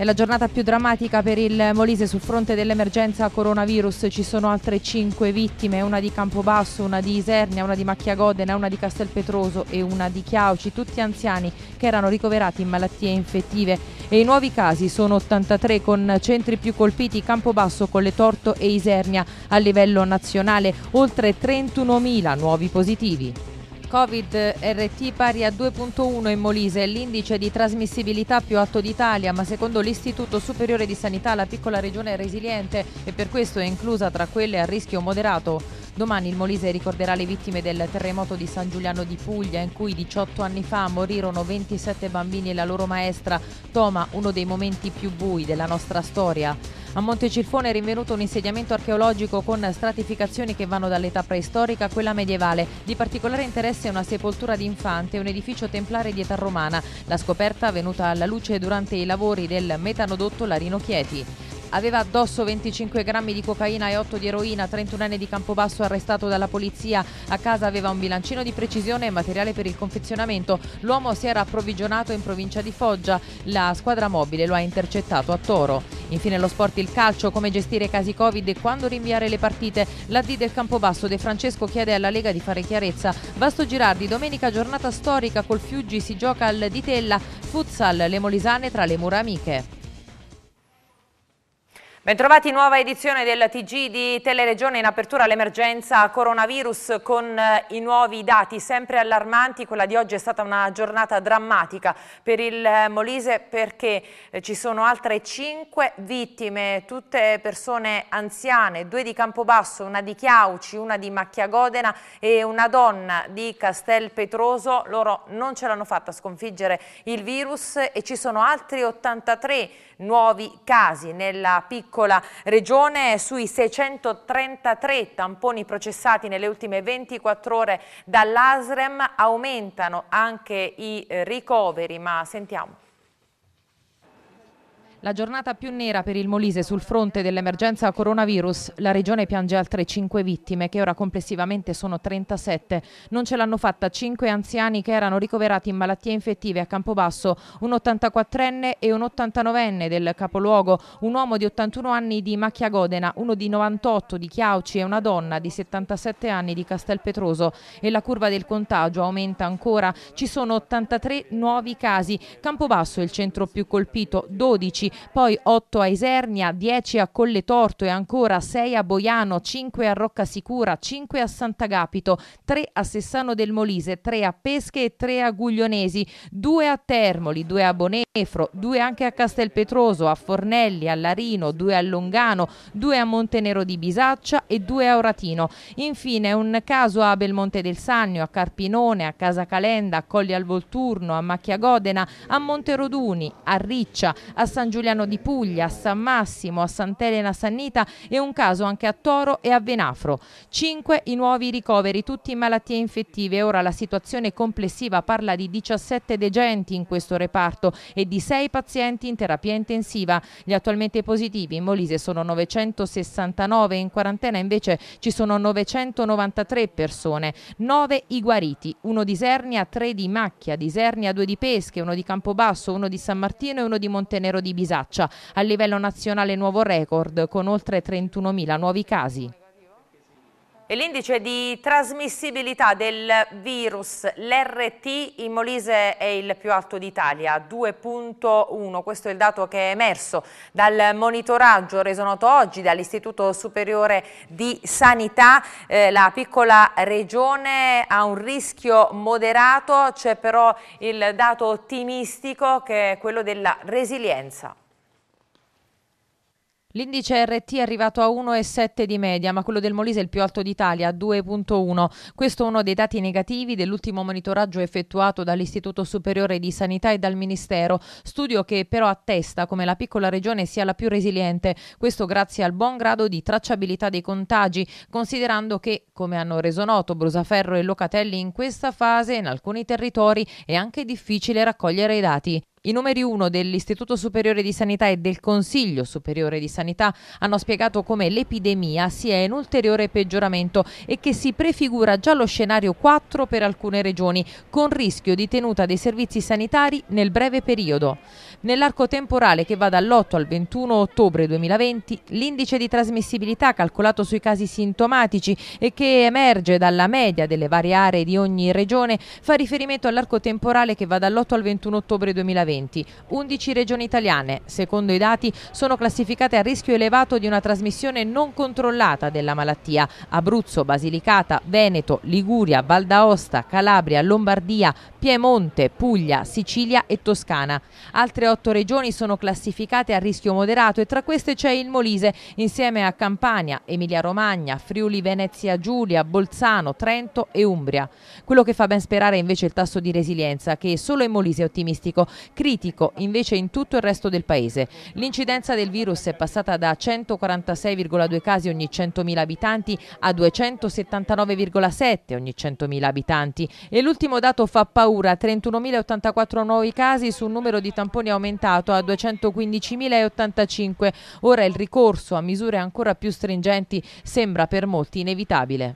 È la giornata più drammatica per il Molise sul fronte dell'emergenza coronavirus. Ci sono altre 5 vittime, una di Campobasso, una di Isernia, una di Macchia Macchiagodena, una di Castelpetroso e una di Chiauci, tutti anziani che erano ricoverati in malattie infettive. E i nuovi casi sono 83 con centri più colpiti Campobasso, Colletorto e Isernia a livello nazionale, oltre 31.000 nuovi positivi. Covid RT pari a 2.1 in Molise, l'indice di trasmissibilità più alto d'Italia, ma secondo l'Istituto Superiore di Sanità la piccola regione è resiliente e per questo è inclusa tra quelle a rischio moderato. Domani il Molise ricorderà le vittime del terremoto di San Giuliano di Puglia in cui 18 anni fa morirono 27 bambini e la loro maestra. Toma uno dei momenti più bui della nostra storia. A Montecilfone è rinvenuto un insediamento archeologico con stratificazioni che vanno dall'età preistorica a quella medievale. Di particolare interesse è una sepoltura di infante e un edificio templare di età romana. La scoperta è venuta alla luce durante i lavori del metanodotto Larino Chieti. Aveva addosso 25 grammi di cocaina e 8 di eroina, 31enne di Campobasso arrestato dalla polizia. A casa aveva un bilancino di precisione e materiale per il confezionamento. L'uomo si era approvvigionato in provincia di Foggia. La squadra mobile lo ha intercettato a Toro. Infine lo sport il calcio, come gestire i casi Covid e quando rinviare le partite. La D del Campobasso De Francesco chiede alla Lega di fare chiarezza. Vasto Girardi, domenica giornata storica col Fiuggi si gioca al Ditella, futsal le Molisane tra le mura amiche. Bentrovati, in nuova edizione del TG di Teleregione in apertura all'emergenza coronavirus con eh, i nuovi dati sempre allarmanti. Quella di oggi è stata una giornata drammatica per il eh, Molise perché eh, ci sono altre 5 vittime, tutte persone anziane, due di Campobasso, una di Chiauci, una di Macchiagodena e una donna di Castel Petroso. Loro non ce l'hanno fatta sconfiggere il virus e ci sono altri 83 nuovi casi. Nella piccola regione sui 633 tamponi processati nelle ultime 24 ore dall'ASREM aumentano anche i eh, ricoveri, ma sentiamo. La giornata più nera per il Molise sul fronte dell'emergenza coronavirus. La regione piange altre 5 vittime, che ora complessivamente sono 37. Non ce l'hanno fatta 5 anziani che erano ricoverati in malattie infettive a Campobasso, un 84enne e un 89enne del capoluogo, un uomo di 81 anni di Macchia Godena, uno di 98 di Chiauci e una donna di 77 anni di Castelpetroso. E la curva del contagio aumenta ancora. Ci sono 83 nuovi casi. Campobasso è il centro più colpito, 12 poi 8 a Isernia, 10 a Colle Torto e ancora 6 a Boiano, 5 a Roccasicura, 5 a Sant'Agapito, 3 a Sessano del Molise, 3 a Pesche e 3 a Guglionesi, 2 a Termoli, 2 a Bonefro, 2 anche a Castelpetroso, a Fornelli, a Larino, 2 a Longano, 2 a Montenero di Bisaccia e 2 a Oratino. Infine un caso a Belmonte del Sannio, a Carpinone, a Casa Calenda, a Colli al Volturno, a Macchiagodena, a Monteroduni, a Riccia, a San Giuliano Giuliano di Puglia, a San Massimo, a Sant'Elena Sannita e un caso anche a Toro e a Venafro. Cinque i nuovi ricoveri, tutti in malattie infettive. Ora la situazione complessiva parla di 17 degenti in questo reparto e di 6 pazienti in terapia intensiva. Gli attualmente positivi in Molise sono 969, in quarantena invece ci sono 993 persone, 9 i guariti, uno di Sernia, 3 di Macchia, di Sernia 2 di Pesche, uno di Campobasso, uno di San Martino e uno di Montenero di Bisogno. Bisaccia. A livello nazionale nuovo record con oltre 31.000 nuovi casi. E l'indice di trasmissibilità del virus, l'RT in Molise è il più alto d'Italia, 2.1. Questo è il dato che è emerso dal monitoraggio reso noto oggi dall'Istituto Superiore di Sanità. Eh, la piccola regione ha un rischio moderato, c'è però il dato ottimistico che è quello della resilienza. L'indice RT è arrivato a 1,7 di media, ma quello del Molise è il più alto d'Italia, 2,1. Questo è uno dei dati negativi dell'ultimo monitoraggio effettuato dall'Istituto Superiore di Sanità e dal Ministero, studio che però attesta come la piccola regione sia la più resiliente, questo grazie al buon grado di tracciabilità dei contagi, considerando che, come hanno reso noto Brusaferro e Locatelli, in questa fase in alcuni territori è anche difficile raccogliere i dati. I numeri 1 dell'Istituto Superiore di Sanità e del Consiglio Superiore di Sanità hanno spiegato come l'epidemia sia in ulteriore peggioramento e che si prefigura già lo scenario 4 per alcune regioni, con rischio di tenuta dei servizi sanitari nel breve periodo. Nell'arco temporale che va dall'8 al 21 ottobre 2020, l'indice di trasmissibilità calcolato sui casi sintomatici e che emerge dalla media delle varie aree di ogni regione fa riferimento all'arco temporale che va dall'8 al 21 ottobre 2020. 11 regioni italiane, secondo i dati, sono classificate a rischio elevato di una trasmissione non controllata della malattia. Abruzzo, Basilicata, Veneto, Liguria, Val d'Aosta, Calabria, Lombardia, Piemonte, Puglia, Sicilia e Toscana. Altre otto regioni sono classificate a rischio moderato e tra queste c'è il Molise, insieme a Campania, Emilia-Romagna, Friuli, Venezia, Giulia, Bolzano, Trento e Umbria. Quello che fa ben sperare è invece il tasso di resilienza, che solo in Molise è ottimistico, critico invece in tutto il resto del paese. L'incidenza del virus è passata da 146,2 casi ogni 100.000 abitanti a 279,7 ogni 100.000 abitanti e l'ultimo dato fa paura, 31.084 nuovi casi su un numero di tamponi aumentati aumentato a 215.085. Ora il ricorso a misure ancora più stringenti sembra per molti inevitabile.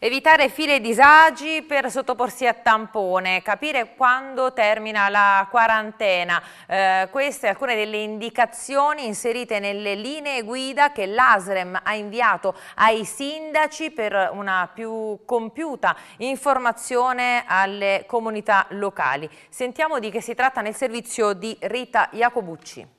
Evitare file e disagi per sottoporsi a tampone, capire quando termina la quarantena. Eh, queste alcune delle indicazioni inserite nelle linee guida che l'ASREM ha inviato ai sindaci per una più compiuta informazione alle comunità locali. Sentiamo di che si tratta nel servizio di Rita Iacobucci.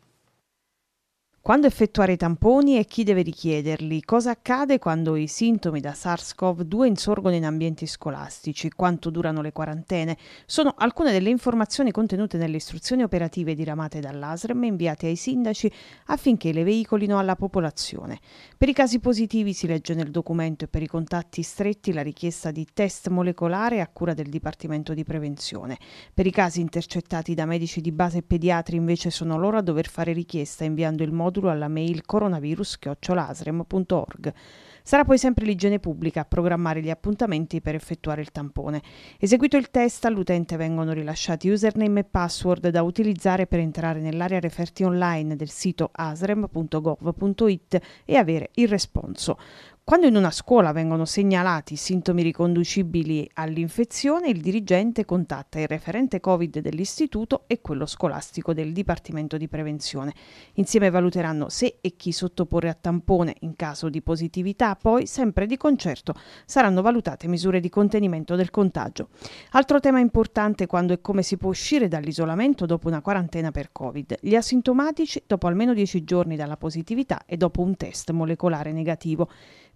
Quando effettuare i tamponi e chi deve richiederli? Cosa accade quando i sintomi da SARS-CoV-2 insorgono in ambienti scolastici? Quanto durano le quarantene? Sono alcune delle informazioni contenute nelle istruzioni operative diramate dall'ASREM inviate ai sindaci affinché le veicolino alla popolazione. Per i casi positivi si legge nel documento e per i contatti stretti la richiesta di test molecolare a cura del Dipartimento di Prevenzione. Per i casi intercettati da medici di base e pediatri invece sono loro a dover fare richiesta inviando il modulo modulo alla mail coronavirus-asrem.org. Sarà poi sempre l'igiene pubblica a programmare gli appuntamenti per effettuare il tampone. Eseguito il test, all'utente vengono rilasciati username e password da utilizzare per entrare nell'area referti online del sito asrem.gov.it e avere il responso. Quando in una scuola vengono segnalati sintomi riconducibili all'infezione, il dirigente contatta il referente Covid dell'istituto e quello scolastico del Dipartimento di Prevenzione. Insieme valuteranno se e chi sottoporre a tampone in caso di positività, poi sempre di concerto saranno valutate misure di contenimento del contagio. Altro tema importante quando e come si può uscire dall'isolamento dopo una quarantena per Covid. Gli asintomatici dopo almeno 10 giorni dalla positività e dopo un test molecolare negativo.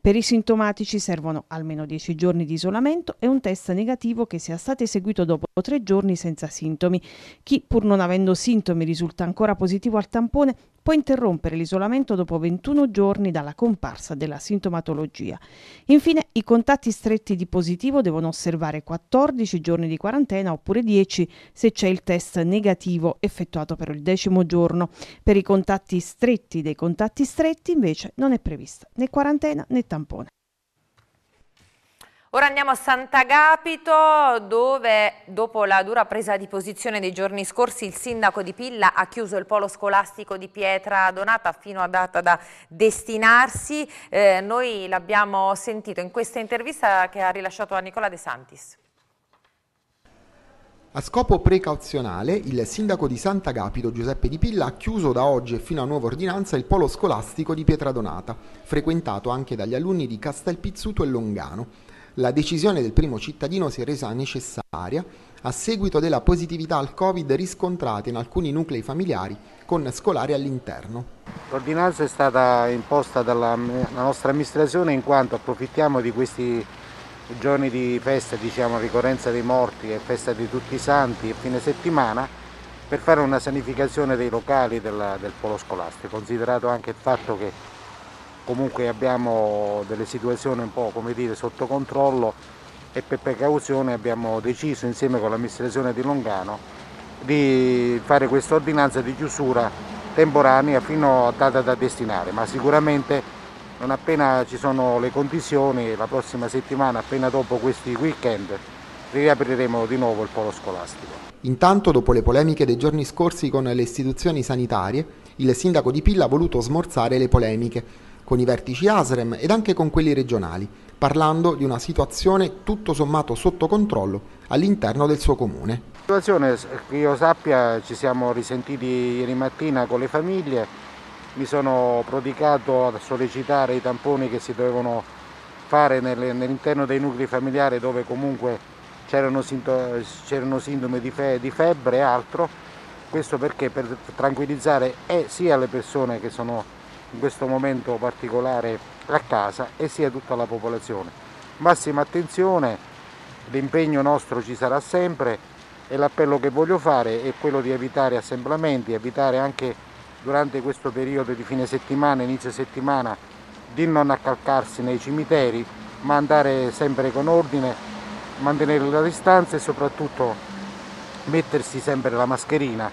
Per i sintomatici servono almeno 10 giorni di isolamento e un test negativo che sia stato eseguito dopo 3 giorni senza sintomi. Chi, pur non avendo sintomi, risulta ancora positivo al tampone può interrompere l'isolamento dopo 21 giorni dalla comparsa della sintomatologia. Infine, i contatti stretti di positivo devono osservare 14 giorni di quarantena oppure 10 se c'è il test negativo effettuato per il decimo giorno. Per i contatti stretti dei contatti stretti invece non è prevista né quarantena né tampone. Ora andiamo a Sant'Agapito dove dopo la dura presa di posizione dei giorni scorsi il sindaco di Pilla ha chiuso il polo scolastico di Pietra Donata fino a data da destinarsi. Eh, noi l'abbiamo sentito in questa intervista che ha rilasciato a Nicola De Santis. A scopo precauzionale, il sindaco di Sant'Agapito, Giuseppe Di Pilla, ha chiuso da oggi e fino a nuova ordinanza il polo scolastico di Pietradonata, frequentato anche dagli alunni di Castelpizzuto e Longano. La decisione del primo cittadino si è resa necessaria a seguito della positività al Covid riscontrata in alcuni nuclei familiari con scolari all'interno. L'ordinanza è stata imposta dalla nostra amministrazione in quanto approfittiamo di questi giorni di festa, diciamo ricorrenza dei morti e festa di tutti i santi e fine settimana per fare una sanificazione dei locali della, del polo scolastico, considerato anche il fatto che comunque abbiamo delle situazioni un po' come dire sotto controllo e per precauzione abbiamo deciso insieme con l'amministrazione di Longano di fare questa ordinanza di chiusura temporanea fino a data da destinare, ma sicuramente non appena ci sono le condizioni, la prossima settimana, appena dopo questi weekend, riapriremo di nuovo il polo scolastico. Intanto, dopo le polemiche dei giorni scorsi con le istituzioni sanitarie, il sindaco di Pilla ha voluto smorzare le polemiche con i vertici ASREM ed anche con quelli regionali, parlando di una situazione tutto sommato sotto controllo all'interno del suo comune. La situazione, che io sappia, ci siamo risentiti ieri mattina con le famiglie, mi sono prodicato a sollecitare i tamponi che si dovevano fare nell'interno dei nuclei familiari dove comunque c'erano sindrome di, febbre e altro, questo perché per tranquillizzare eh, sia le persone che sono in questo momento particolare a casa e sia tutta la popolazione. Massima attenzione, l'impegno nostro ci sarà sempre e l'appello che voglio fare è quello di evitare assemblamenti, evitare anche durante questo periodo di fine settimana, inizio settimana, di non accalcarsi nei cimiteri, ma andare sempre con ordine, mantenere la distanza e soprattutto mettersi sempre la mascherina,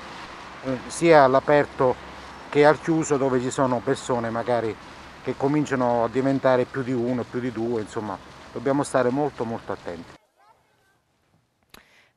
eh, sia all'aperto che al chiuso dove ci sono persone magari che cominciano a diventare più di uno, più di due, insomma dobbiamo stare molto molto attenti.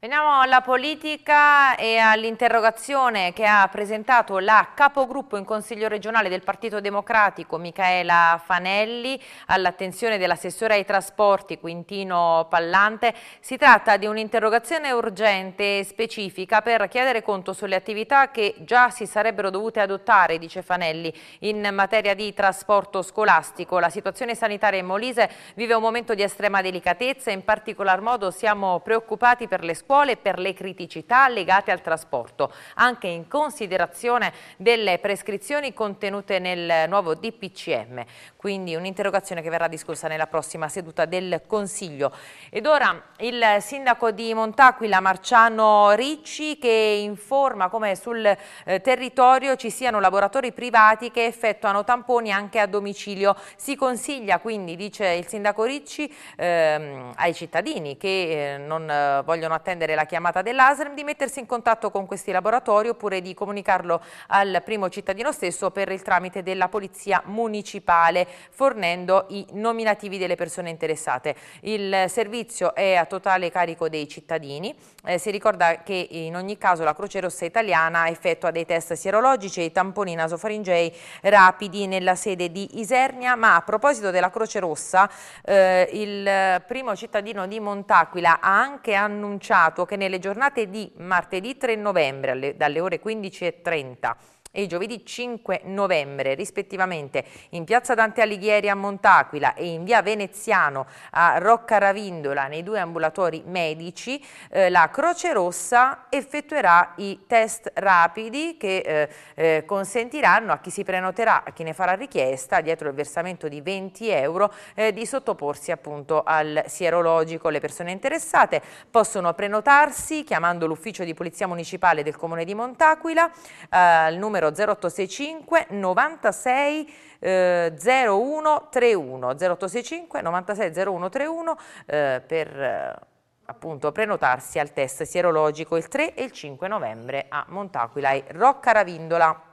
Veniamo alla politica e all'interrogazione che ha presentato la capogruppo in Consiglio regionale del Partito Democratico Michaela Fanelli all'attenzione dell'assessore ai trasporti Quintino Pallante. Si tratta di un'interrogazione urgente e specifica per chiedere conto sulle attività che già si sarebbero dovute adottare, dice Fanelli, in materia di trasporto scolastico. La situazione sanitaria in Molise vive un momento di estrema delicatezza, in particolar modo siamo preoccupati per le scuole scuole per le criticità legate al trasporto, anche in considerazione delle prescrizioni contenute nel nuovo DPCM quindi un'interrogazione che verrà discussa nella prossima seduta del Consiglio. Ed ora il sindaco di Montaquila Marciano Ricci che informa come sul eh, territorio ci siano laboratori privati che effettuano tamponi anche a domicilio. Si consiglia quindi, dice il sindaco Ricci, ehm, ai cittadini che eh, non eh, vogliono attendere la chiamata dell'ASREM di mettersi in contatto con questi laboratori oppure di comunicarlo al primo cittadino stesso per il tramite della polizia municipale fornendo i nominativi delle persone interessate. Il servizio è a totale carico dei cittadini. Eh, si ricorda che in ogni caso la Croce Rossa Italiana effettua dei test sierologici e i tamponi nasofaringei rapidi nella sede di Isernia, ma a proposito della Croce Rossa, eh, il primo cittadino di Montaquila ha anche annunciato che nelle giornate di martedì 3 novembre alle, dalle ore 15.30 e il giovedì 5 novembre, rispettivamente in piazza Dante Alighieri a Montaquila e in via Veneziano a Rocca Ravindola, nei due ambulatori medici, eh, la Croce Rossa effettuerà i test rapidi che eh, eh, consentiranno a chi si prenoterà, a chi ne farà richiesta, dietro il versamento di 20 euro, eh, di sottoporsi appunto al sierologico. Le persone interessate possono prenotarsi chiamando l'ufficio di polizia municipale del comune di Montaquila eh, al numero numero 0865 96 eh, 0131 0865 96 0131 eh, per eh, appunto prenotarsi al test sierologico il 3 e il 5 novembre a Montaquila e Rocca Ravindola.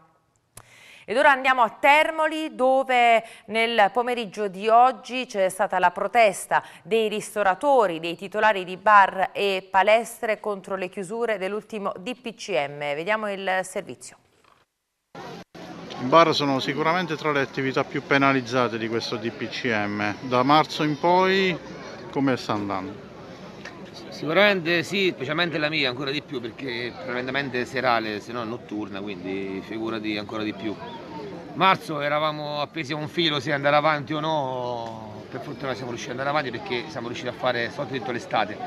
Ed ora andiamo a Termoli dove nel pomeriggio di oggi c'è stata la protesta dei ristoratori, dei titolari di bar e palestre contro le chiusure dell'ultimo DPCM. Vediamo il servizio bar sono sicuramente tra le attività più penalizzate di questo DPCM. Da marzo in poi come sta andando? Sicuramente sì, specialmente la mia ancora di più perché è prevalentemente serale, se no notturna, quindi figurati ancora di più. Marzo eravamo appesi a un filo se andare avanti o no, per fortuna siamo riusciti ad andare avanti perché siamo riusciti a fare soltanto l'estate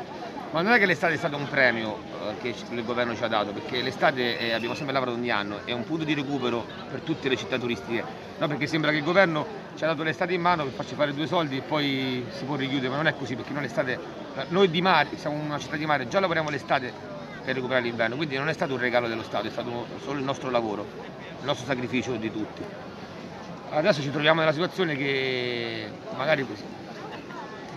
ma non è che l'estate è stato un premio eh, che il governo ci ha dato, perché l'estate eh, abbiamo sempre lavorato ogni anno, è un punto di recupero per tutte le città turistiche, no, perché sembra che il governo ci ha dato l'estate in mano per farci fare due soldi e poi si può richiudere, ma non è così, perché noi, noi di mare, siamo una città di mare, già lavoriamo l'estate per recuperare l'inverno, quindi non è stato un regalo dello Stato, è stato solo il nostro lavoro, il nostro sacrificio di tutti. Adesso ci troviamo nella situazione che magari così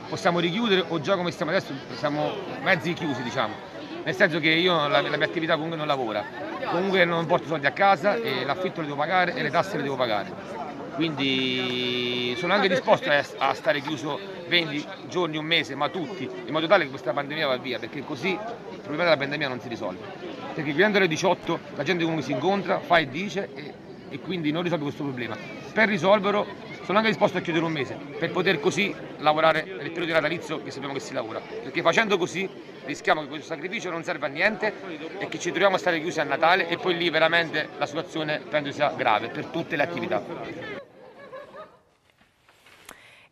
possiamo richiudere o già come stiamo adesso siamo mezzi chiusi diciamo nel senso che io la, la, mia attività comunque non lavora, comunque non porto soldi a casa e l'affitto lo devo pagare e le tasse le devo pagare. Quindi sono anche disposto a, a stare chiuso 20 giorni, un mese, ma tutti, in modo tale che questa pandemia va via, perché così il problema della pandemia non si risolve. Perché chiudendo alle 18 la gente comunque si incontra, fa e dice e, e quindi non risolve questo problema. Per risolverlo sono anche disposto a chiudere un mese per poter così lavorare nel periodo di natalizio che sappiamo che si lavora, perché facendo così rischiamo che questo sacrificio non serva a niente e che ci troviamo a stare chiusi a Natale e poi lì veramente la situazione penso sia grave per tutte le attività.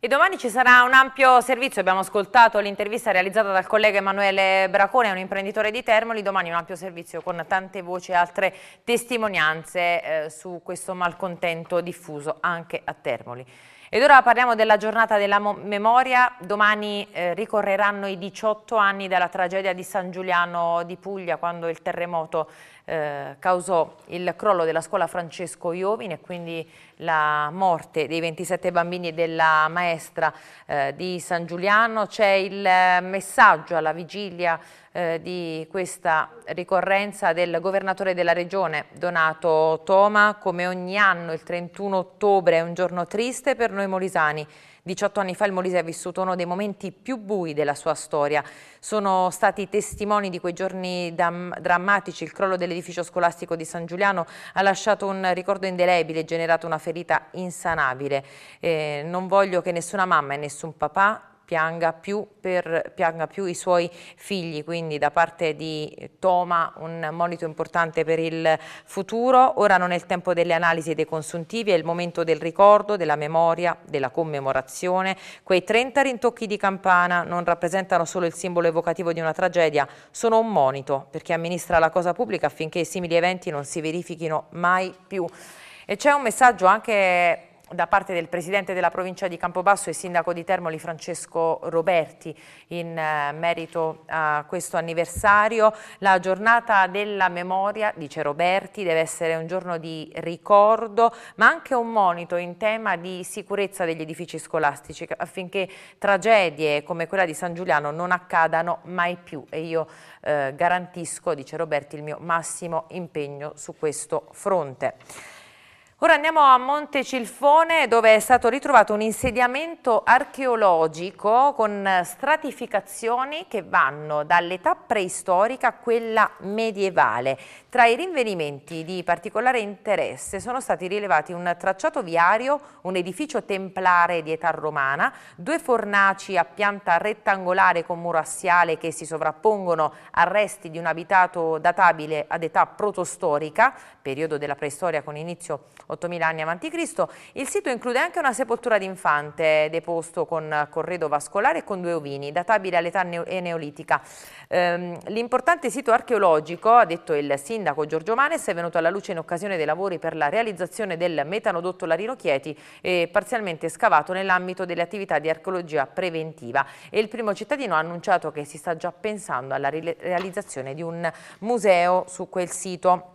E domani ci sarà un ampio servizio, abbiamo ascoltato l'intervista realizzata dal collega Emanuele Bracone, un imprenditore di Termoli, domani un ampio servizio con tante voci e altre testimonianze eh, su questo malcontento diffuso anche a Termoli. Ed ora parliamo della giornata della memoria, domani eh, ricorreranno i 18 anni dalla tragedia di San Giuliano di Puglia quando il terremoto eh, causò il crollo della scuola Francesco Iovine e quindi la morte dei 27 bambini e della maestra eh, di San Giuliano. C'è il eh, messaggio alla vigilia eh, di questa ricorrenza del governatore della regione Donato Toma. Come ogni anno il 31 ottobre è un giorno triste per noi molisani 18 anni fa il Molise ha vissuto uno dei momenti più bui della sua storia. Sono stati testimoni di quei giorni drammatici. Il crollo dell'edificio scolastico di San Giuliano ha lasciato un ricordo indelebile e generato una ferita insanabile. Eh, non voglio che nessuna mamma e nessun papà pianga più, per, pianga più i suoi figli, quindi da parte di Toma un monito importante per il futuro. Ora non è il tempo delle analisi e dei consuntivi, è il momento del ricordo, della memoria, della commemorazione. Quei 30 rintocchi di campana non rappresentano solo il simbolo evocativo di una tragedia, sono un monito per chi amministra la cosa pubblica affinché simili eventi non si verifichino mai più. E c'è un messaggio anche da parte del Presidente della provincia di Campobasso e Sindaco di Termoli Francesco Roberti in eh, merito a questo anniversario. La giornata della memoria, dice Roberti, deve essere un giorno di ricordo ma anche un monito in tema di sicurezza degli edifici scolastici affinché tragedie come quella di San Giuliano non accadano mai più e io eh, garantisco, dice Roberti, il mio massimo impegno su questo fronte. Ora andiamo a Montecilfone dove è stato ritrovato un insediamento archeologico con stratificazioni che vanno dall'età preistorica a quella medievale. Tra i rinvenimenti di particolare interesse sono stati rilevati un tracciato viario, un edificio templare di età romana, due fornaci a pianta rettangolare con muro assiale che si sovrappongono a resti di un abitato databile ad età protostorica, periodo della preistoria con inizio 8.000 anni avanti Cristo. Il sito include anche una sepoltura d'infante deposto con corredo vascolare e con due ovini, databile all'età neolitica. Ehm, l'importante sito archeologico, ha detto il sindaco Giorgio Manes, è venuto alla luce in occasione dei lavori per la realizzazione del metanodotto Larino Chieti e eh, parzialmente scavato nell'ambito delle attività di archeologia preventiva e il primo cittadino ha annunciato che si sta già pensando alla realizzazione di un museo su quel sito.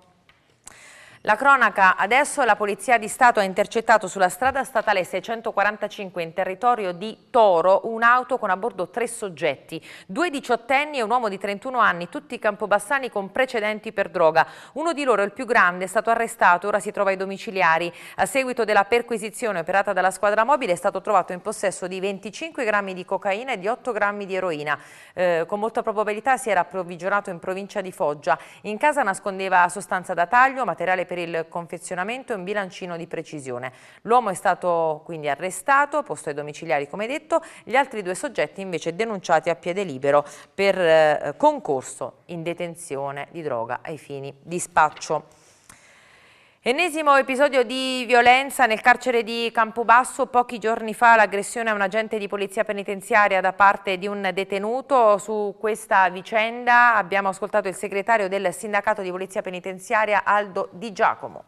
La cronaca adesso la Polizia di Stato ha intercettato sulla strada statale 645 in territorio di Toro un'auto con a bordo tre soggetti, due diciottenni e un uomo di 31 anni, tutti campobassani con precedenti per droga. Uno di loro, il più grande, è stato arrestato, ora si trova ai domiciliari. A seguito della perquisizione operata dalla squadra mobile è stato trovato in possesso di 25 grammi di cocaina e di 8 grammi di eroina. Eh, con molta probabilità si era approvvigionato in provincia di Foggia. In casa nascondeva sostanza da taglio, materiale per il confezionamento e un bilancino di precisione. L'uomo è stato quindi arrestato, posto ai domiciliari come detto, gli altri due soggetti invece denunciati a piede libero per eh, concorso in detenzione di droga ai fini di spaccio. Ennesimo episodio di violenza nel carcere di Campobasso. Pochi giorni fa l'aggressione a un agente di polizia penitenziaria da parte di un detenuto. Su questa vicenda abbiamo ascoltato il segretario del sindacato di polizia penitenziaria Aldo Di Giacomo.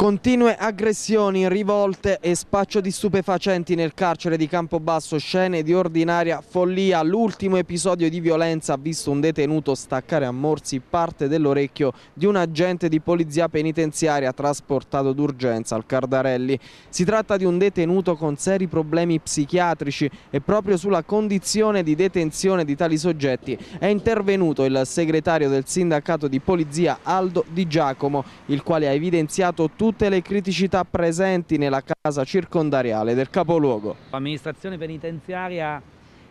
Continue aggressioni, rivolte e spaccio di stupefacenti nel carcere di Campobasso, scene di ordinaria follia. L'ultimo episodio di violenza ha visto un detenuto staccare a morsi parte dell'orecchio di un agente di polizia penitenziaria trasportato d'urgenza al Cardarelli. Si tratta di un detenuto con seri problemi psichiatrici e proprio sulla condizione di detenzione di tali soggetti è intervenuto il segretario del sindacato di polizia Aldo Di Giacomo, il quale ha evidenziato tutto tutte le criticità presenti nella casa circondariale del capoluogo. L'amministrazione penitenziaria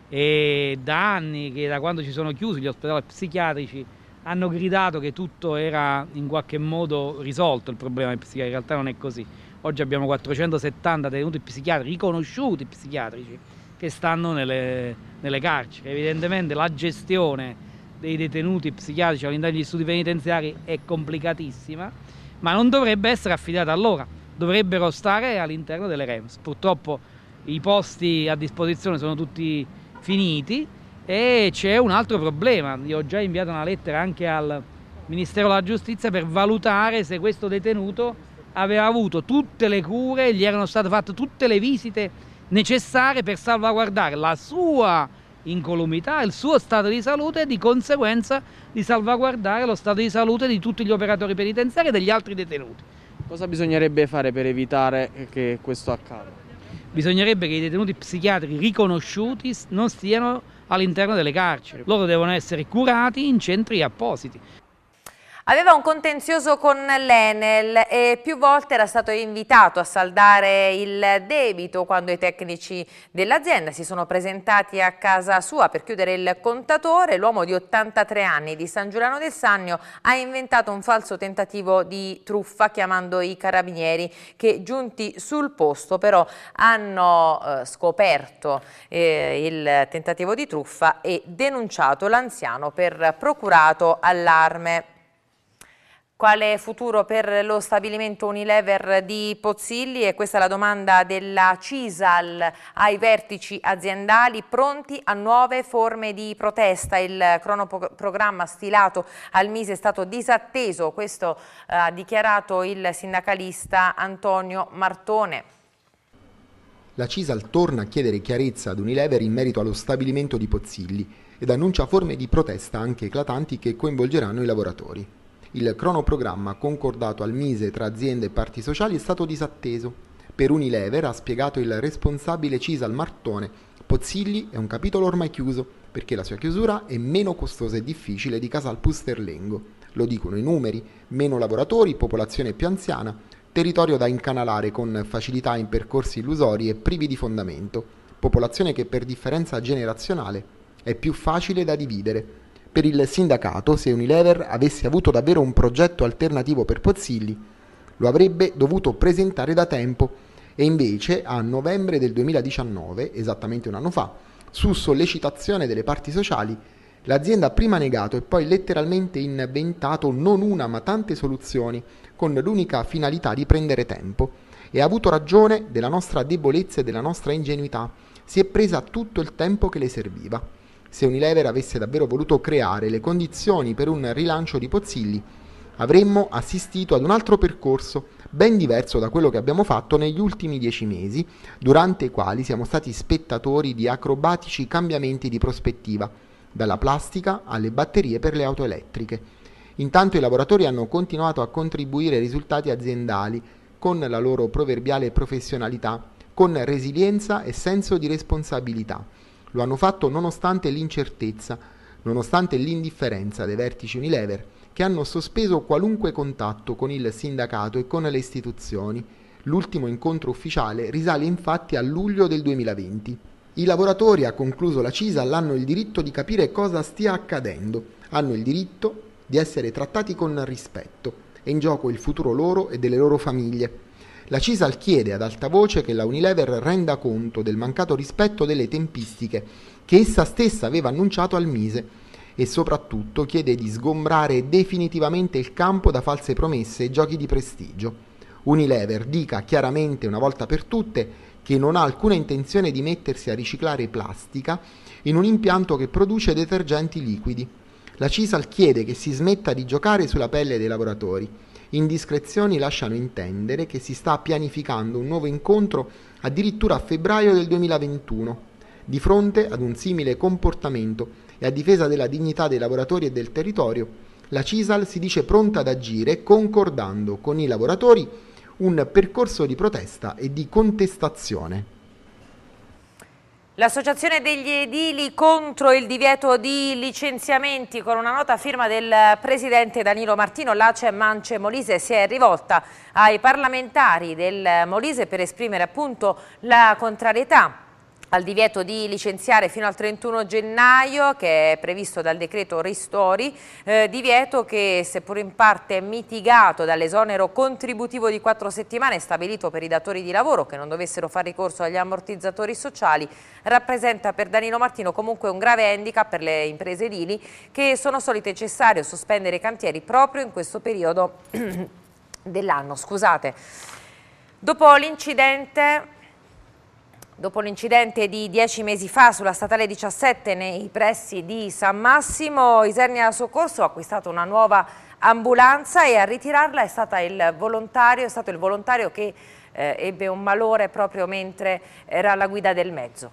è da anni che da quando ci sono chiusi gli ospedali psichiatrici hanno gridato che tutto era in qualche modo risolto il problema psichiatrico, in realtà non è così. Oggi abbiamo 470 detenuti psichiatrici, riconosciuti psichiatrici, che stanno nelle, nelle carceri. Evidentemente la gestione dei detenuti psichiatrici all'interno degli studi penitenziari è complicatissima ma non dovrebbe essere affidata a loro, dovrebbero stare all'interno delle REMS. Purtroppo i posti a disposizione sono tutti finiti e c'è un altro problema. Io ho già inviato una lettera anche al Ministero della Giustizia per valutare se questo detenuto aveva avuto tutte le cure, gli erano state fatte tutte le visite necessarie per salvaguardare la sua incolumità, il suo stato di salute e di conseguenza di salvaguardare lo stato di salute di tutti gli operatori penitenziari e degli altri detenuti. Cosa bisognerebbe fare per evitare che questo accada? Bisognerebbe che i detenuti psichiatri riconosciuti non stiano all'interno delle carceri. Loro devono essere curati in centri appositi. Aveva un contenzioso con l'Enel e più volte era stato invitato a saldare il debito quando i tecnici dell'azienda si sono presentati a casa sua per chiudere il contatore. L'uomo di 83 anni di San Giuliano del Sannio ha inventato un falso tentativo di truffa chiamando i carabinieri che giunti sul posto però hanno eh, scoperto eh, il tentativo di truffa e denunciato l'anziano per procurato allarme. Quale futuro per lo stabilimento Unilever di Pozzilli? E questa è la domanda della CISAL ai vertici aziendali pronti a nuove forme di protesta. Il cronoprogramma stilato al Mise è stato disatteso, questo eh, ha dichiarato il sindacalista Antonio Martone. La CISAL torna a chiedere chiarezza ad Unilever in merito allo stabilimento di Pozzilli ed annuncia forme di protesta anche eclatanti che coinvolgeranno i lavoratori. Il cronoprogramma concordato al Mise tra aziende e parti sociali è stato disatteso. Per Unilever, ha spiegato il responsabile Cisal Martone, Pozzilli è un capitolo ormai chiuso perché la sua chiusura è meno costosa e difficile di Casal Pusterlengo. Lo dicono i numeri, meno lavoratori, popolazione più anziana, territorio da incanalare con facilità in percorsi illusori e privi di fondamento, popolazione che per differenza generazionale è più facile da dividere per il sindacato, se Unilever avesse avuto davvero un progetto alternativo per Pozzilli, lo avrebbe dovuto presentare da tempo e invece a novembre del 2019, esattamente un anno fa, su sollecitazione delle parti sociali, l'azienda ha prima negato e poi letteralmente inventato non una ma tante soluzioni con l'unica finalità di prendere tempo e ha avuto ragione della nostra debolezza e della nostra ingenuità, si è presa tutto il tempo che le serviva. Se Unilever avesse davvero voluto creare le condizioni per un rilancio di Pozzilli, avremmo assistito ad un altro percorso ben diverso da quello che abbiamo fatto negli ultimi dieci mesi, durante i quali siamo stati spettatori di acrobatici cambiamenti di prospettiva, dalla plastica alle batterie per le auto elettriche. Intanto i lavoratori hanno continuato a contribuire ai risultati aziendali con la loro proverbiale professionalità, con resilienza e senso di responsabilità lo hanno fatto nonostante l'incertezza, nonostante l'indifferenza dei vertici Unilever, che hanno sospeso qualunque contatto con il sindacato e con le istituzioni. L'ultimo incontro ufficiale risale infatti a luglio del 2020. I lavoratori, ha concluso la CISA, hanno il diritto di capire cosa stia accadendo, hanno il diritto di essere trattati con rispetto. È in gioco il futuro loro e delle loro famiglie. La CISAL chiede ad alta voce che la Unilever renda conto del mancato rispetto delle tempistiche che essa stessa aveva annunciato al Mise e soprattutto chiede di sgombrare definitivamente il campo da false promesse e giochi di prestigio. Unilever dica chiaramente una volta per tutte che non ha alcuna intenzione di mettersi a riciclare plastica in un impianto che produce detergenti liquidi. La CISAL chiede che si smetta di giocare sulla pelle dei lavoratori Indiscrezioni lasciano intendere che si sta pianificando un nuovo incontro addirittura a febbraio del 2021. Di fronte ad un simile comportamento e a difesa della dignità dei lavoratori e del territorio, la CISAL si dice pronta ad agire concordando con i lavoratori un percorso di protesta e di contestazione. L'associazione degli edili contro il divieto di licenziamenti con una nota firma del presidente Danilo Martino, l'ACE Mance Molise si è rivolta ai parlamentari del Molise per esprimere appunto la contrarietà al divieto di licenziare fino al 31 gennaio che è previsto dal decreto Ristori, eh, divieto che seppur in parte mitigato dall'esonero contributivo di quattro settimane stabilito per i datori di lavoro che non dovessero fare ricorso agli ammortizzatori sociali, rappresenta per Danilo Martino comunque un grave handicap per le imprese edili che sono solite cessare o sospendere i cantieri proprio in questo periodo dell'anno. Scusate. Dopo l'incidente Dopo l'incidente di dieci mesi fa sulla statale 17 nei pressi di San Massimo, Isernia Soccorso ha acquistato una nuova ambulanza e a ritirarla è, stato il volontario, stato il volontario che eh, ebbe un malore proprio mentre era alla guida del mezzo.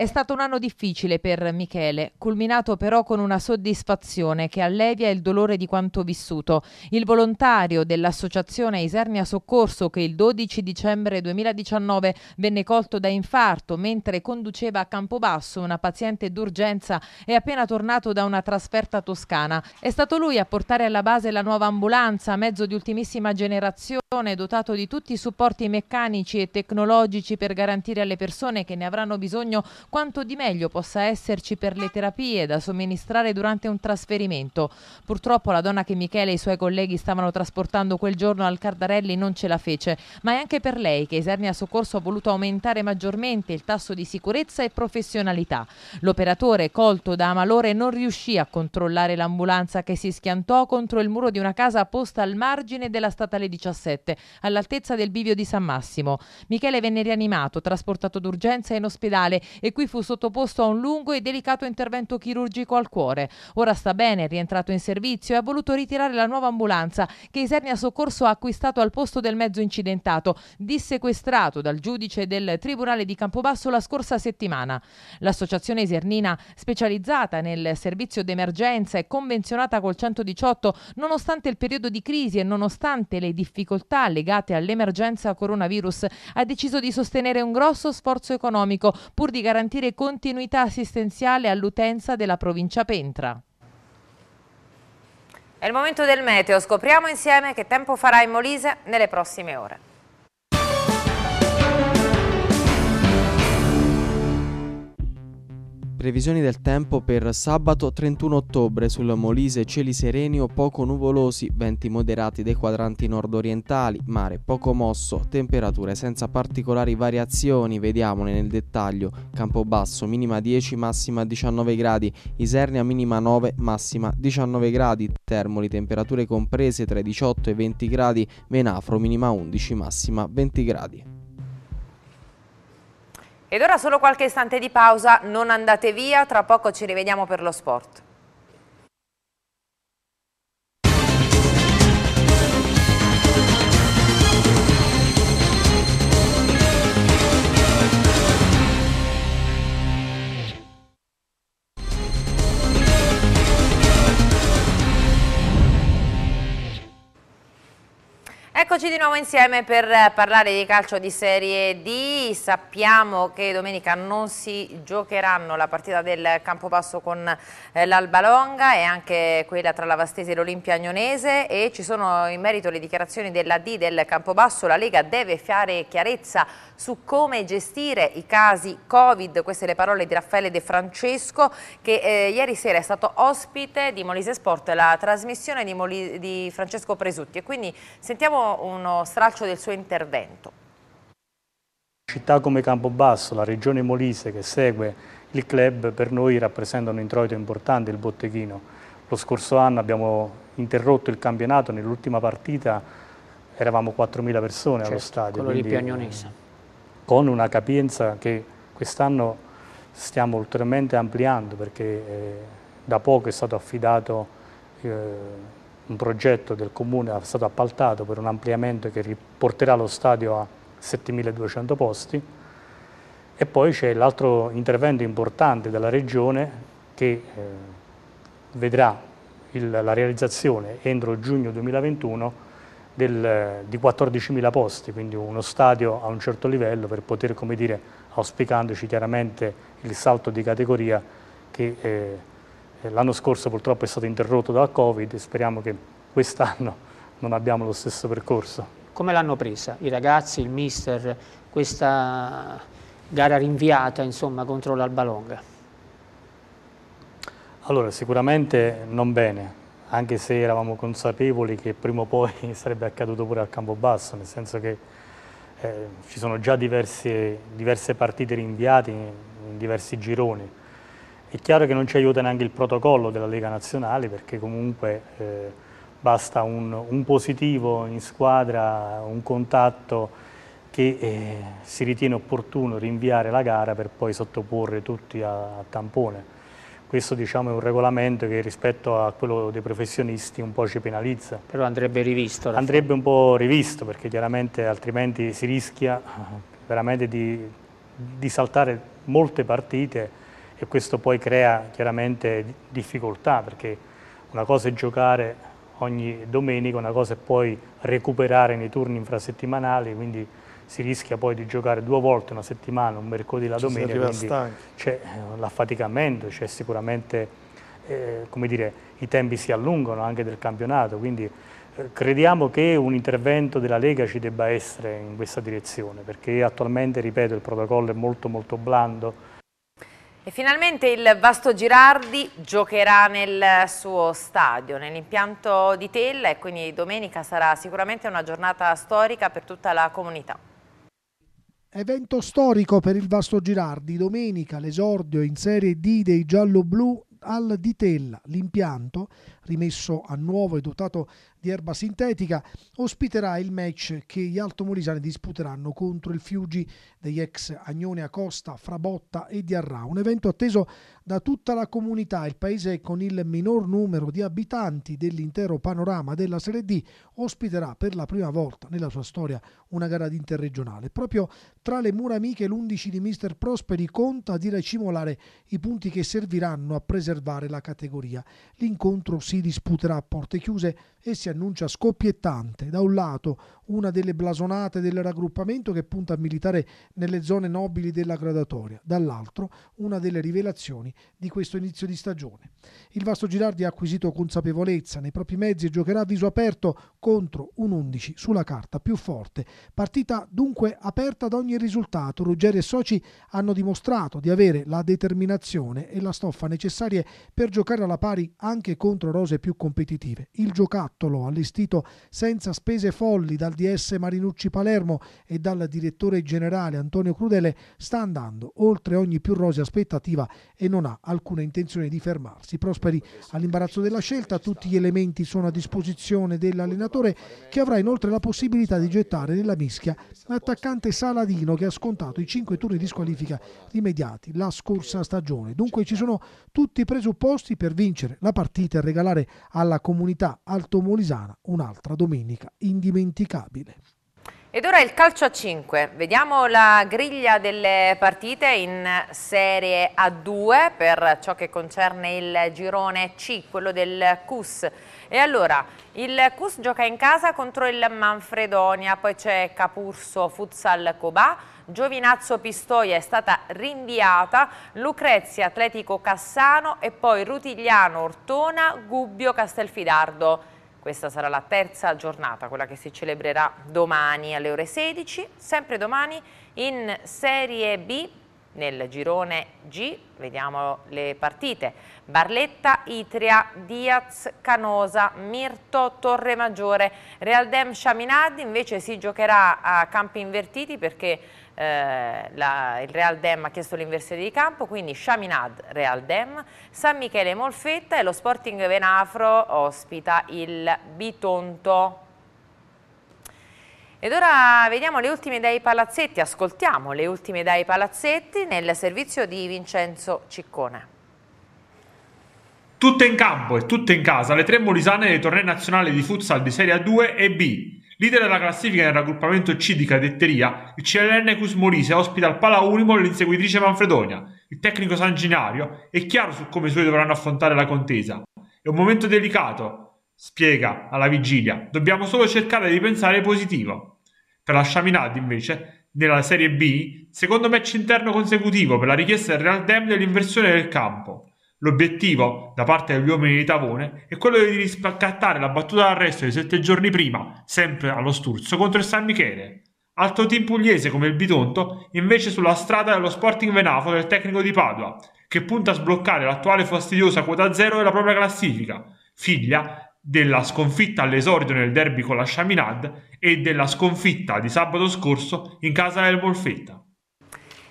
È stato un anno difficile per Michele, culminato però con una soddisfazione che allevia il dolore di quanto vissuto. Il volontario dell'associazione Isernia Soccorso che il 12 dicembre 2019 venne colto da infarto mentre conduceva a Campobasso una paziente d'urgenza è appena tornato da una trasferta toscana. È stato lui a portare alla base la nuova ambulanza, mezzo di ultimissima generazione, dotato di tutti i supporti meccanici e tecnologici per garantire alle persone che ne avranno bisogno quanto di meglio possa esserci per le terapie da somministrare durante un trasferimento. Purtroppo la donna che Michele e i suoi colleghi stavano trasportando quel giorno al Cardarelli non ce la fece, ma è anche per lei che Isernia Soccorso ha voluto aumentare maggiormente il tasso di sicurezza e professionalità. L'operatore, colto da malore, non riuscì a controllare l'ambulanza che si schiantò contro il muro di una casa posta al margine della statale 17, all'altezza del bivio di San Massimo. Michele venne rianimato, trasportato d'urgenza in ospedale e cui fu sottoposto a un lungo e delicato intervento chirurgico al cuore. Ora sta bene, è rientrato in servizio e ha voluto ritirare la nuova ambulanza che Isernia Soccorso ha acquistato al posto del mezzo incidentato, dissequestrato dal giudice del Tribunale di Campobasso la scorsa settimana. L'associazione isernina, specializzata nel servizio d'emergenza e convenzionata col 118, nonostante il periodo di crisi e nonostante le difficoltà legate all'emergenza coronavirus, ha deciso di sostenere un grosso sforzo economico pur di garantire garantire continuità assistenziale all'utenza della provincia Pentra. È il momento del meteo, scopriamo insieme che tempo farà in Molise nelle prossime ore. Previsioni del tempo per sabato 31 ottobre sul Molise cieli sereni o poco nuvolosi, venti moderati dei quadranti nord-orientali, mare poco mosso, temperature senza particolari variazioni, vediamone nel dettaglio. Campobasso minima 10, massima 19 gradi, Isernia minima 9, massima 19 gradi, Termoli temperature comprese tra i 18 e i 20 gradi, Menafro minima 11, massima 20 gradi. Ed ora solo qualche istante di pausa, non andate via, tra poco ci rivediamo per lo sport. Eccoci di nuovo insieme per eh, parlare di calcio di Serie D, sappiamo che domenica non si giocheranno la partita del Campobasso con eh, l'Albalonga e anche quella tra l'Avastese e l'Olimpia Agnonese e ci sono in merito le dichiarazioni della D del Campobasso, la Lega deve fare chiarezza su come gestire i casi Covid, queste le parole di Raffaele De Francesco che eh, ieri sera è stato ospite di Molise Sport, la trasmissione di, Moli di Francesco Presutti e quindi sentiamo uno stralcio del suo intervento. Città come Campobasso, la regione Molise che segue il club, per noi rappresenta un introito importante, il botteghino. Lo scorso anno abbiamo interrotto il campionato, nell'ultima partita eravamo 4.000 persone certo, allo stadio. Con l'Olimpia Agnonese. Con una capienza che quest'anno stiamo ulteriormente ampliando perché eh, da poco è stato affidato... Eh, un progetto del comune è stato appaltato per un ampliamento che riporterà lo stadio a 7200 posti e poi c'è l'altro intervento importante della regione che eh, vedrà il, la realizzazione entro giugno 2021 del, di 14.000 posti, quindi uno stadio a un certo livello per poter, come dire, auspicandoci chiaramente il salto di categoria che eh, L'anno scorso purtroppo è stato interrotto dal Covid e speriamo che quest'anno non abbiamo lo stesso percorso. Come l'hanno presa i ragazzi, il mister, questa gara rinviata insomma, contro l'Albalonga? Allora sicuramente non bene, anche se eravamo consapevoli che prima o poi sarebbe accaduto pure al Campobasso, nel senso che eh, ci sono già diverse, diverse partite rinviate in, in diversi gironi è chiaro che non ci aiuta neanche il protocollo della Lega Nazionale perché comunque eh, basta un, un, positivo in squadra, un contatto che eh, si ritiene opportuno rinviare la gara per poi sottoporre tutti a, a tampone. Questo diciamo, è un regolamento che rispetto a quello dei professionisti un po' ci penalizza. Però andrebbe rivisto. Andrebbe un po' rivisto perché chiaramente altrimenti si rischia veramente di, di saltare molte partite e questo poi crea chiaramente difficoltà perché una cosa è giocare ogni domenica, una cosa è poi recuperare nei turni infrasettimanali, quindi si rischia poi di giocare due volte una settimana, un mercoledì e la domenica, quindi c'è eh, l'affaticamento, c'è sicuramente eh, dire, i tempi si allungano anche del campionato, quindi eh, crediamo che un intervento della Lega ci debba essere in questa direzione, perché attualmente, ripeto, il protocollo è molto molto blando, e finalmente il Vasto Girardi giocherà nel suo stadio, nell'impianto di Tella e quindi domenica sarà sicuramente una giornata storica per tutta la comunità. Evento storico per il Vasto Girardi, domenica l'esordio in Serie D dei giallo-blu al di Tella, l'impianto rimesso a nuovo e dotato di erba sintetica, ospiterà il match che gli altomolisani disputeranno contro il Fiugi degli ex Agnone Acosta, Frabotta e Diarra. Un evento atteso da tutta la comunità, il paese con il minor numero di abitanti dell'intero panorama della Serie D ospiterà per la prima volta nella sua storia una gara di interregionale. Proprio tra le mura amiche l'11 di Mister Prosperi conta di racimolare i punti che serviranno a preservare la categoria. L'incontro si si disputerà a porte chiuse e si annuncia scoppiettante da un lato una delle blasonate del raggruppamento che punta a militare nelle zone nobili della gradatoria, dall'altro una delle rivelazioni di questo inizio di stagione. Il Vasto Girardi ha acquisito consapevolezza nei propri mezzi e giocherà a viso aperto contro un 11 sulla carta più forte. Partita dunque aperta ad ogni risultato. Ruggeri e soci hanno dimostrato di avere la determinazione e la stoffa necessarie per giocare alla pari anche contro rose più competitive. Il giocattolo allestito senza spese folli dal DS Marinucci Palermo e dal direttore generale Antonio Crudele sta andando oltre ogni più rosea aspettativa e non ha alcuna intenzione di fermarsi. Prosperi all'imbarazzo della scelta, tutti gli elementi sono a disposizione dell'allenatore che avrà inoltre la possibilità di gettare nella mischia l'attaccante Saladino che ha scontato i cinque turni di squalifica rimediati la scorsa stagione. Dunque ci sono tutti i presupposti per vincere la partita e regalare alla comunità altomolisana un'altra domenica indimenticata stabile. Ed ora il calcio a 5. Vediamo la griglia delle partite in Serie A2 per ciò che concerne il girone C, quello del CUS. E allora, il CUS gioca in casa contro il Manfredonia, poi c'è Capurso Futsal Cobà, Giovinazzo Pistoia è stata rinviata, Lucrezia Atletico Cassano e poi Rutigliano Ortona, Gubbio Castelfidardo. Questa sarà la terza giornata, quella che si celebrerà domani alle ore 16, sempre domani in Serie B nel girone G, vediamo le partite, Barletta, Itria, Diaz, Canosa, Mirto, Torremaggiore, Real Realdem, Sciaminardi invece si giocherà a campi invertiti perché eh, la, il Real Dem ha chiesto l'inversione di campo, quindi Shaminad Real Dem, San Michele Molfetta e lo Sporting Venafro ospita il Bitonto. Ed ora vediamo le ultime dai palazzetti, ascoltiamo le ultime dai palazzetti nel servizio di Vincenzo Ciccone. Tutte in campo e tutte in casa, le tre molisane del torneo nazionale di futsal di Serie A2 e B. Leader della classifica nel raggruppamento C di cadetteria, il CLN Cusmolise ospita al Pala Urimol l'inseguitrice Manfredonia. Il tecnico sanguinario è chiaro su come i suoi dovranno affrontare la contesa. È un momento delicato, spiega alla vigilia. Dobbiamo solo cercare di pensare positivo. Per la Chaminade, invece, nella Serie B, secondo match interno consecutivo per la richiesta del Real Dem dell'inversione del campo. L'obiettivo da parte degli uomini di Tavone è quello di riscattare la battuta d'arresto di sette giorni prima, sempre allo Sturzo, contro il San Michele. Altro team pugliese come il Bitonto, invece sulla strada dello Sporting Venafo del tecnico di Padua, che punta a sbloccare l'attuale fastidiosa quota zero della propria classifica, figlia della sconfitta all'esordio nel derby con la Chaminade e della sconfitta di sabato scorso in casa del Molfetta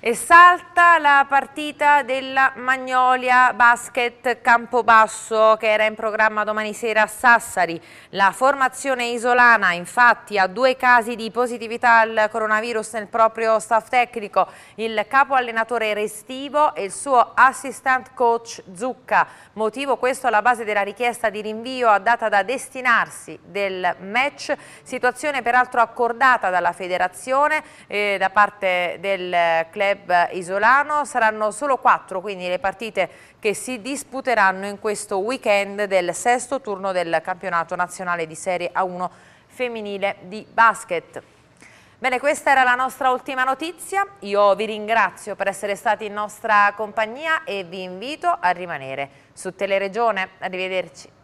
e salta la partita della Magnolia Basket Campobasso che era in programma domani sera a Sassari. La formazione isolana infatti ha due casi di positività al coronavirus nel proprio staff tecnico, il capo allenatore Restivo e il suo assistant coach Zucca. Motivo questo alla base della richiesta di rinvio a data da destinarsi del match, situazione peraltro accordata dalla federazione e eh, da parte del club club isolano. Saranno solo quattro quindi le partite che si disputeranno in questo weekend del sesto turno del campionato nazionale di Serie A1 femminile di basket. Bene, questa era la nostra ultima notizia. Io vi ringrazio per essere stati in nostra compagnia e vi invito a rimanere su Teleregione. Arrivederci.